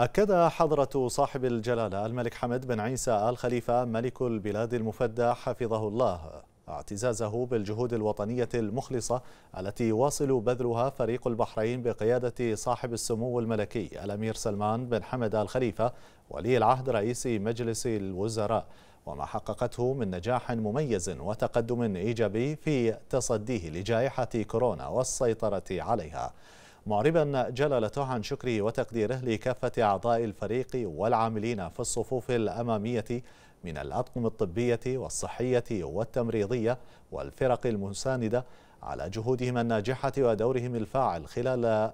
أكد حضرة صاحب الجلالة الملك حمد بن عيسى آل خليفة ملك البلاد المفدى حفظه الله اعتزازه بالجهود الوطنية المخلصة التي يواصل بذلها فريق البحرين بقيادة صاحب السمو الملكي الأمير سلمان بن حمد آل خليفة ولي العهد رئيس مجلس الوزراء وما حققته من نجاح مميز وتقدم إيجابي في تصديه لجائحة كورونا والسيطرة عليها معربا جلالته عن شكره وتقديره لكافة أعضاء الفريق والعاملين في الصفوف الأمامية من الأطقم الطبية والصحية والتمريضية والفرق المساندة على جهودهم الناجحة ودورهم الفاعل خلال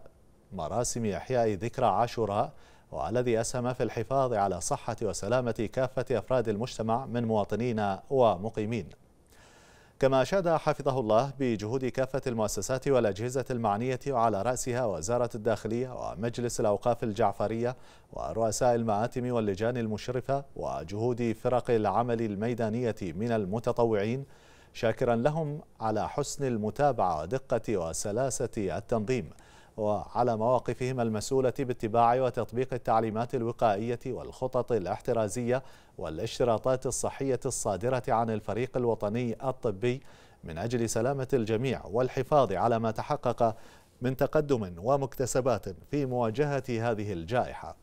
مراسم إحياء ذكرى عاشوراء والذي أسهم في الحفاظ على صحة وسلامة كافة أفراد المجتمع من مواطنين ومقيمين كما أشاد حفظه الله بجهود كافة المؤسسات والأجهزة المعنية وعلى رأسها وزارة الداخلية ومجلس الأوقاف الجعفرية ورؤساء المآتم واللجان المشرفة وجهود فرق العمل الميدانية من المتطوعين شاكرا لهم على حسن المتابعة ودقة وسلاسة التنظيم وعلى مواقفهم المسؤولة باتباع وتطبيق التعليمات الوقائية والخطط الاحترازية والاشتراطات الصحية الصادرة عن الفريق الوطني الطبي من أجل سلامة الجميع والحفاظ على ما تحقق من تقدم ومكتسبات في مواجهة هذه الجائحة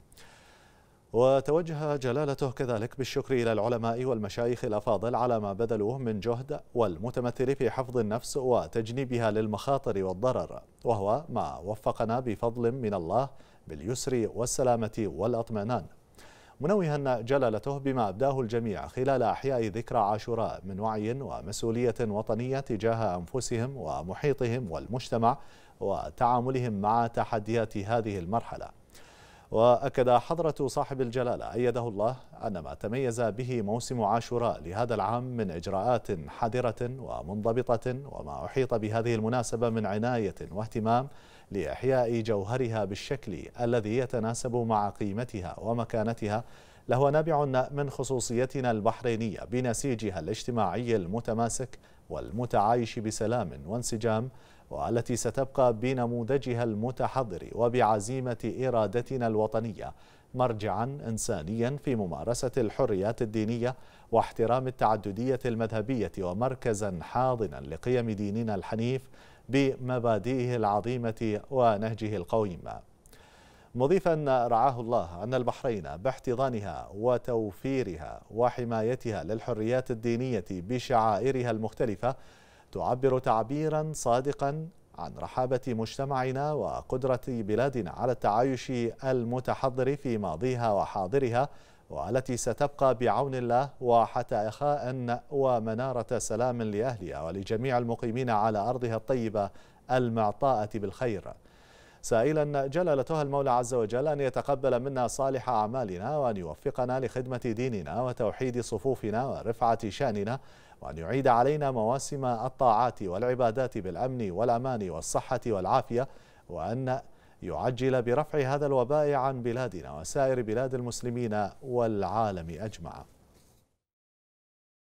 وتوجه جلالته كذلك بالشكر إلى العلماء والمشايخ الأفاضل على ما بذلوه من جهد والمتمثل في حفظ النفس وتجنيبها للمخاطر والضرر وهو ما وفقنا بفضل من الله باليسر والسلامة والأطمئنان منوها جلالته بما أبداه الجميع خلال أحياء ذكرى عاشوراء من وعي ومسؤولية وطنية تجاه أنفسهم ومحيطهم والمجتمع وتعاملهم مع تحديات هذه المرحلة وأكد حضرة صاحب الجلالة أيده الله أن ما تميز به موسم عاشوراء لهذا العام من إجراءات حذرة ومنضبطة وما أحيط بهذه المناسبة من عناية واهتمام لإحياء جوهرها بالشكل الذي يتناسب مع قيمتها ومكانتها لهو نابع من خصوصيتنا البحرينية بنسيجها الاجتماعي المتماسك والمتعايش بسلام وانسجام والتي ستبقى بنموذجها المتحضر وبعزيمة إرادتنا الوطنية مرجعا إنسانيا في ممارسة الحريات الدينية واحترام التعددية المذهبية ومركزا حاضنا لقيم ديننا الحنيف بمبادئه العظيمة ونهجه القويم مضيفا رعاه الله أن البحرين باحتضانها وتوفيرها وحمايتها للحريات الدينية بشعائرها المختلفة تعبر تعبيرا صادقا عن رحابة مجتمعنا وقدرة بلادنا على التعايش المتحضر في ماضيها وحاضرها والتي ستبقى بعون الله وحتى ومنارة سلام لأهلها ولجميع المقيمين على أرضها الطيبة المعطاءة بالخير سائلا جلالتها المولى عز وجل أن يتقبل منا صالح أعمالنا وأن يوفقنا لخدمة ديننا وتوحيد صفوفنا ورفعة شأننا وأن يعيد علينا مواسم الطاعات والعبادات بالأمن والأمان والصحة والعافية وأن يعجل برفع هذا الوباء عن بلادنا وسائر بلاد المسلمين والعالم أجمع